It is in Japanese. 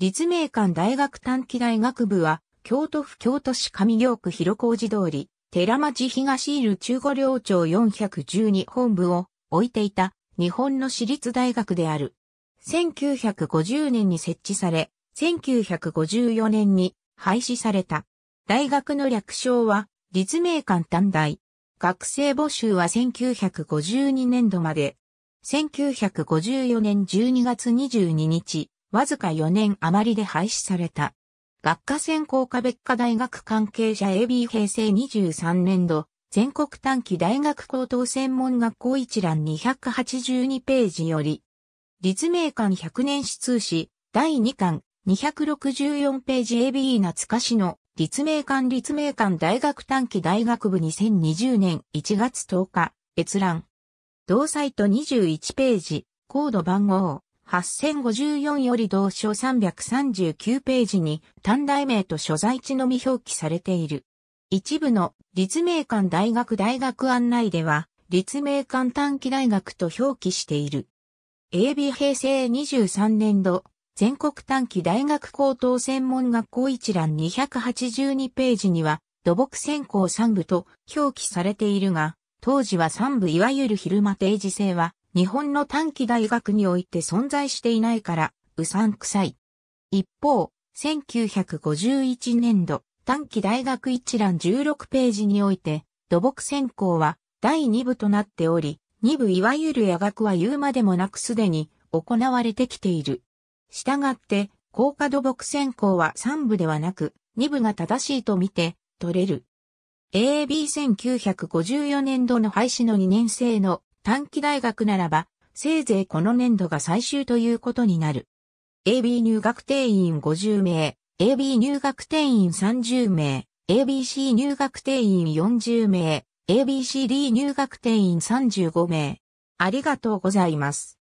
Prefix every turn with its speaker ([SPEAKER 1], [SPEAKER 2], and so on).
[SPEAKER 1] 立命館大学短期大学部は、京都府京都市上京区広小路通り、寺町東いる中五領町412本部を置いていた日本の私立大学である。1950年に設置され、1954年に廃止された。大学の略称は、立命館短大。学生募集は1952年度まで。1954年12月22日、わずか4年余りで廃止された。学科専攻科別科大学関係者 AB 平成23年度、全国短期大学高等専門学校一覧282ページより、立命館100年史通史、第2巻264ページ AB 懐かしの、立命館立命館大学短期大学部2020年1月10日、閲覧。同サイト21ページ、コード番号。8054より同書339ページに短大名と所在地のみ表記されている。一部の立命館大学大学案内では、立命館短期大学と表記している。AB 平成23年度、全国短期大学高等専門学校一覧282ページには、土木専攻三部と表記されているが、当時は三部いわゆる昼間定時制は日本の短期大学において存在していないから、うさんくさい。一方、1951年度、短期大学一覧16ページにおいて、土木専攻は第2部となっており、2部いわゆる夜学は言うまでもなくすでに行われてきている。したがって、高価。土木専攻は3部ではなく、2部が正しいと見て、取れる。AB1954 年度の廃止の2年生の短期大学ならば、せいぜいこの年度が最終ということになる。AB 入学定員50名、AB 入学定員30名、ABC 入学定員40名、ABCD 入学定員35名。ありがとうございます。